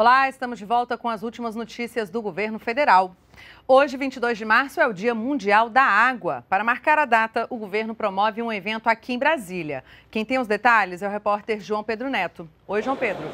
Olá, estamos de volta com as últimas notícias do governo federal. Hoje, 22 de março, é o Dia Mundial da Água. Para marcar a data, o governo promove um evento aqui em Brasília. Quem tem os detalhes é o repórter João Pedro Neto. Oi, João Pedro.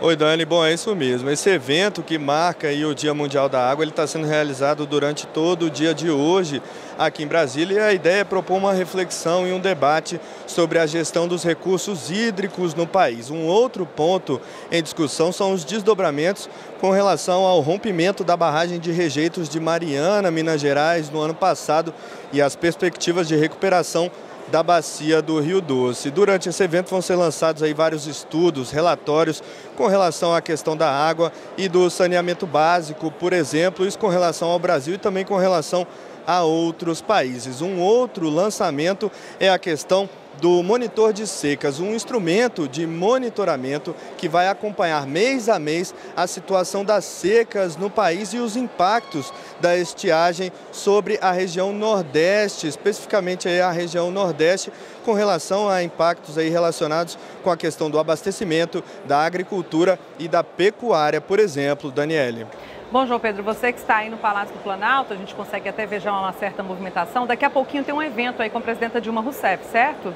Oi Dani, bom, é isso mesmo. Esse evento que marca o Dia Mundial da Água, ele está sendo realizado durante todo o dia de hoje aqui em Brasília e a ideia é propor uma reflexão e um debate sobre a gestão dos recursos hídricos no país. Um outro ponto em discussão são os desdobramentos com relação ao rompimento da barragem de rejeitos de Mariana, Minas Gerais, no ano passado e as perspectivas de recuperação da bacia do Rio Doce. Durante esse evento vão ser lançados aí vários estudos, relatórios com relação à questão da água e do saneamento básico, por exemplo, isso com relação ao Brasil e também com relação a outros países. Um outro lançamento é a questão do monitor de secas, um instrumento de monitoramento que vai acompanhar mês a mês a situação das secas no país e os impactos da estiagem sobre a região Nordeste, especificamente a região Nordeste, com relação a impactos aí relacionados com a questão do abastecimento, da agricultura e da pecuária, por exemplo, Daniele. Bom, João Pedro, você que está aí no Palácio do Planalto, a gente consegue até ver já uma certa movimentação. Daqui a pouquinho tem um evento aí com a presidenta Dilma Rousseff, certo?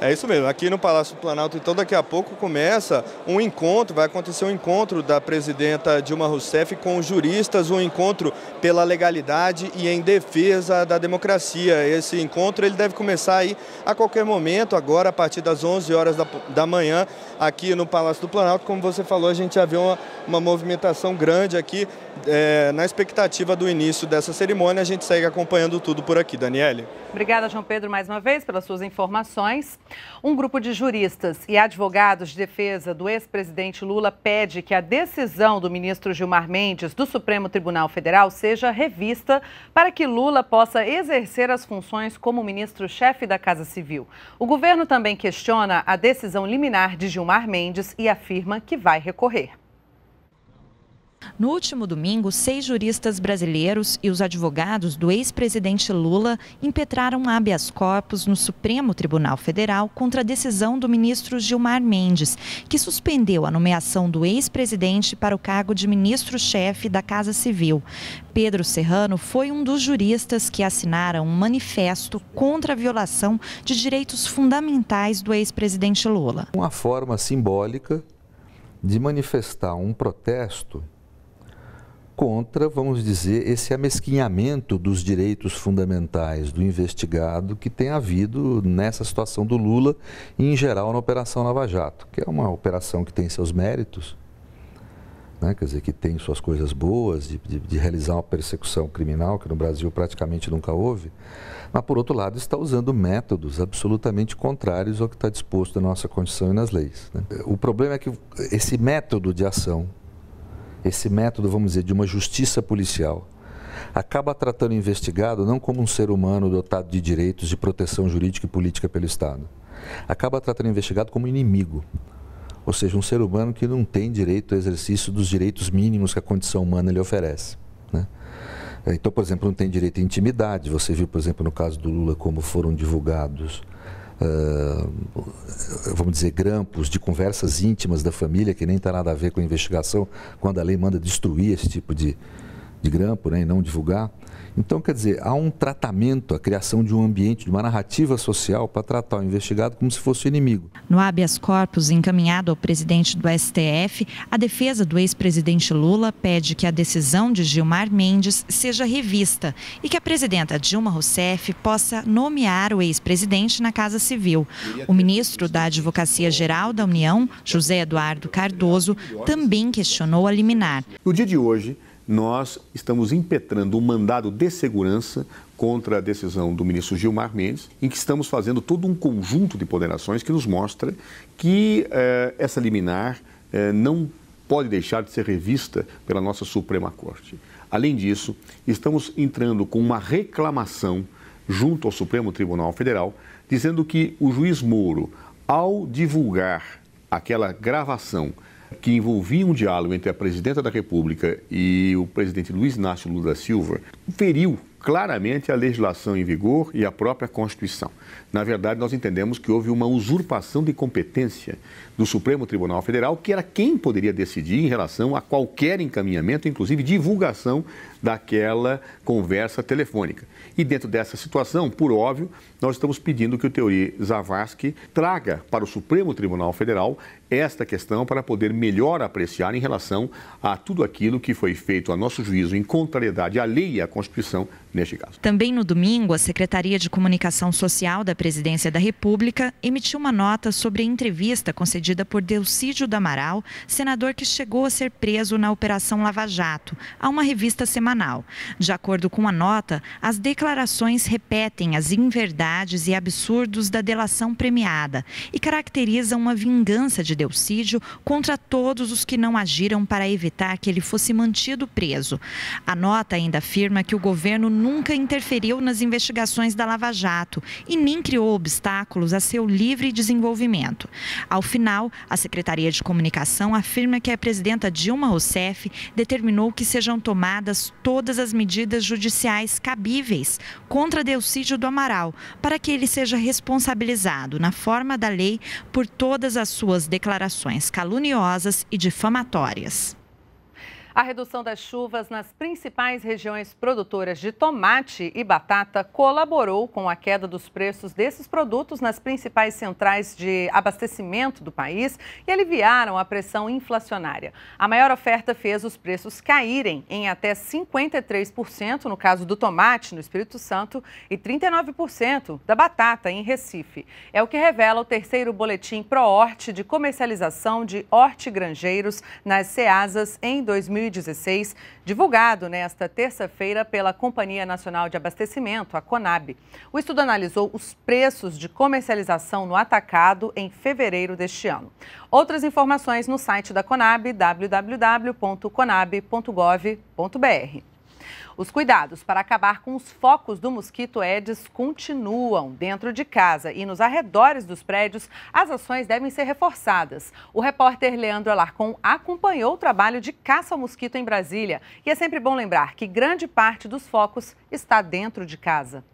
É isso mesmo, aqui no Palácio do Planalto, então daqui a pouco começa um encontro, vai acontecer um encontro da presidenta Dilma Rousseff com juristas, um encontro pela legalidade e em defesa da democracia. Esse encontro ele deve começar aí a qualquer momento, agora a partir das 11 horas da, da manhã, aqui no Palácio do Planalto. Como você falou, a gente já viu uma, uma movimentação grande aqui. É, na expectativa do início dessa cerimônia, a gente segue acompanhando tudo por aqui. Daniele. Obrigada, João Pedro, mais uma vez pelas suas informações. Um grupo de juristas e advogados de defesa do ex-presidente Lula pede que a decisão do ministro Gilmar Mendes do Supremo Tribunal Federal seja revista para que Lula possa exercer as funções como ministro-chefe da Casa Civil. O governo também questiona a decisão liminar de Gilmar Mendes e afirma que vai recorrer. No último domingo, seis juristas brasileiros e os advogados do ex-presidente Lula impetraram habeas corpus no Supremo Tribunal Federal contra a decisão do ministro Gilmar Mendes, que suspendeu a nomeação do ex-presidente para o cargo de ministro-chefe da Casa Civil. Pedro Serrano foi um dos juristas que assinaram um manifesto contra a violação de direitos fundamentais do ex-presidente Lula. Uma forma simbólica de manifestar um protesto contra, vamos dizer, esse amesquinhamento dos direitos fundamentais do investigado que tem havido nessa situação do Lula e, em geral, na Operação Lava Jato, que é uma operação que tem seus méritos, né? quer dizer, que tem suas coisas boas, de, de, de, realizar uma persecução criminal, que no Brasil praticamente nunca houve, mas por outro lado está usando métodos absolutamente contrários ao que está disposto na nossa Constituição e nas leis. Né? O problema é que esse método de ação esse método, vamos dizer, de uma justiça policial, acaba tratando o investigado não como um ser humano dotado de direitos de proteção jurídica e política pelo Estado. Acaba tratando o investigado como inimigo, ou seja, um ser humano que não tem direito ao exercício dos direitos mínimos que a condição humana lhe oferece. Né? Então, por exemplo, não tem direito à intimidade. Você viu, por exemplo, no caso do Lula, como foram divulgados ah, vamos dizer, grampos de conversas íntimas da família, que nem tem tá nada a ver com a investigação, quando a lei manda destruir esse tipo de, de grampo né, e não divulgar. Então, quer dizer, há um tratamento, a criação de um ambiente, de uma narrativa social para tratar o investigado como se fosse o inimigo. No habeas corpus encaminhado ao presidente do STF, a defesa do ex-presidente Lula pede que a decisão de Gilmar Mendes seja revista e que a presidenta Dilma Rousseff possa nomear o ex-presidente na Casa Civil. O ministro da Advocacia Geral da União, José Eduardo Cardoso, também questionou a liminar. No dia de hoje, nós estamos impetrando um mandado de segurança contra a decisão do ministro Gilmar Mendes, em que estamos fazendo todo um conjunto de ponderações que nos mostra que eh, essa liminar eh, não pode deixar de ser revista pela nossa Suprema Corte. Além disso, estamos entrando com uma reclamação junto ao Supremo Tribunal Federal, dizendo que o juiz Moro, ao divulgar aquela gravação que envolvia um diálogo entre a presidenta da República e o presidente Luiz Inácio Lula da Silva, feriu claramente a legislação em vigor e a própria Constituição. Na verdade, nós entendemos que houve uma usurpação de competência do Supremo Tribunal Federal, que era quem poderia decidir em relação a qualquer encaminhamento, inclusive divulgação daquela conversa telefônica. E dentro dessa situação, por óbvio, nós estamos pedindo que o Teori Zavascki traga para o Supremo Tribunal Federal esta questão para poder melhor apreciar em relação a tudo aquilo que foi feito, a nosso juízo, em contrariedade à lei e à Constituição, neste caso. Também no domingo, a Secretaria de Comunicação Social da Presidência da República emitiu uma nota sobre a entrevista concedida por Delcídio Damaral, senador que chegou a ser preso na Operação Lava Jato, a uma revista semanal. De acordo com a nota, as declarações repetem as inverdades e absurdos da delação premiada e caracterizam uma vingança de Delcídio contra todos os que não agiram para evitar que ele fosse mantido preso. A nota ainda afirma que o governo nunca interferiu nas investigações da Lava Jato e nem criou obstáculos a seu livre desenvolvimento. Ao final, a Secretaria de Comunicação afirma que a presidenta Dilma Rousseff determinou que sejam tomadas todas as medidas judiciais cabíveis contra Delcídio do Amaral, para que ele seja responsabilizado, na forma da lei, por todas as suas declarações declarações caluniosas e difamatórias. A redução das chuvas nas principais regiões produtoras de tomate e batata colaborou com a queda dos preços desses produtos nas principais centrais de abastecimento do país e aliviaram a pressão inflacionária. A maior oferta fez os preços caírem em até 53% no caso do tomate no Espírito Santo e 39% da batata em Recife. É o que revela o terceiro boletim Proorte de comercialização de hortigranjeiros nas Ceasas em 2020. 2016, divulgado nesta terça-feira pela Companhia Nacional de Abastecimento, a Conab. O estudo analisou os preços de comercialização no atacado em fevereiro deste ano. Outras informações no site da Conab, www.conab.gov.br. Os cuidados para acabar com os focos do mosquito Aedes continuam. Dentro de casa e nos arredores dos prédios, as ações devem ser reforçadas. O repórter Leandro Alarcon acompanhou o trabalho de caça ao mosquito em Brasília. E é sempre bom lembrar que grande parte dos focos está dentro de casa.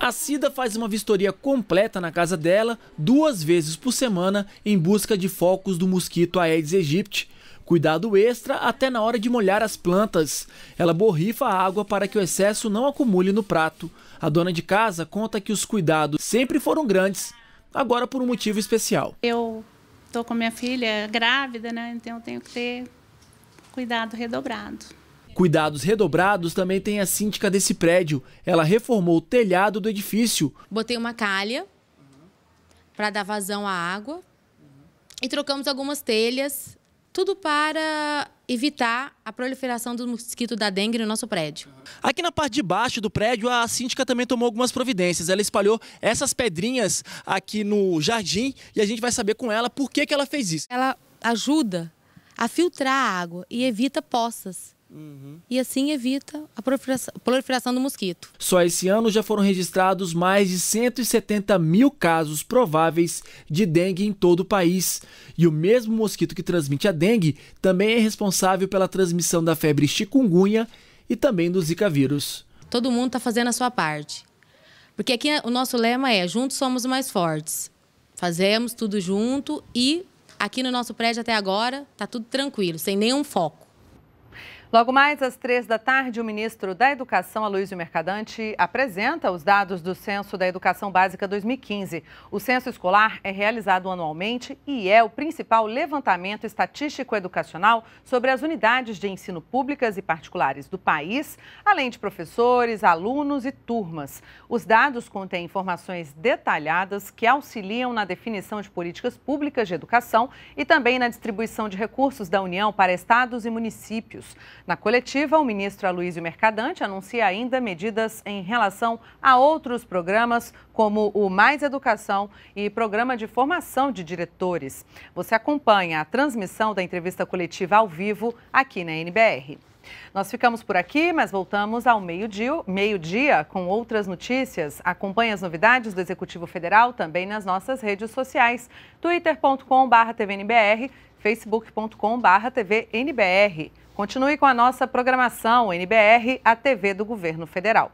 A Cida faz uma vistoria completa na casa dela duas vezes por semana em busca de focos do mosquito Aedes aegypti, Cuidado extra até na hora de molhar as plantas. Ela borrifa a água para que o excesso não acumule no prato. A dona de casa conta que os cuidados sempre foram grandes, agora por um motivo especial. Eu tô com minha filha grávida, né? Então eu tenho que ter cuidado redobrado. Cuidados redobrados também tem a síndica desse prédio. Ela reformou o telhado do edifício. Botei uma calha para dar vazão à água e trocamos algumas telhas tudo para evitar a proliferação do mosquito da dengue no nosso prédio. Aqui na parte de baixo do prédio, a síndica também tomou algumas providências. Ela espalhou essas pedrinhas aqui no jardim e a gente vai saber com ela por que, que ela fez isso. Ela ajuda a filtrar a água e evita poças. Uhum. E assim evita a proliferação do mosquito. Só esse ano já foram registrados mais de 170 mil casos prováveis de dengue em todo o país. E o mesmo mosquito que transmite a dengue também é responsável pela transmissão da febre chikungunya e também do Zika vírus. Todo mundo está fazendo a sua parte. Porque aqui o nosso lema é: juntos somos mais fortes. Fazemos tudo junto e aqui no nosso prédio até agora está tudo tranquilo, sem nenhum foco. Logo mais às três da tarde, o ministro da Educação, Aloysio Mercadante, apresenta os dados do Censo da Educação Básica 2015. O censo escolar é realizado anualmente e é o principal levantamento estatístico educacional sobre as unidades de ensino públicas e particulares do país, além de professores, alunos e turmas. Os dados contêm informações detalhadas que auxiliam na definição de políticas públicas de educação e também na distribuição de recursos da União para estados e municípios. Na coletiva, o ministro Aloysio Mercadante anuncia ainda medidas em relação a outros programas, como o Mais Educação e Programa de Formação de Diretores. Você acompanha a transmissão da entrevista coletiva ao vivo aqui na NBR. Nós ficamos por aqui, mas voltamos ao meio-dia meio -dia, com outras notícias. Acompanhe as novidades do Executivo Federal também nas nossas redes sociais, twitter.com.br, tvnbr, facebook.com.br, tvnbr. Continue com a nossa programação NBR, a TV do Governo Federal.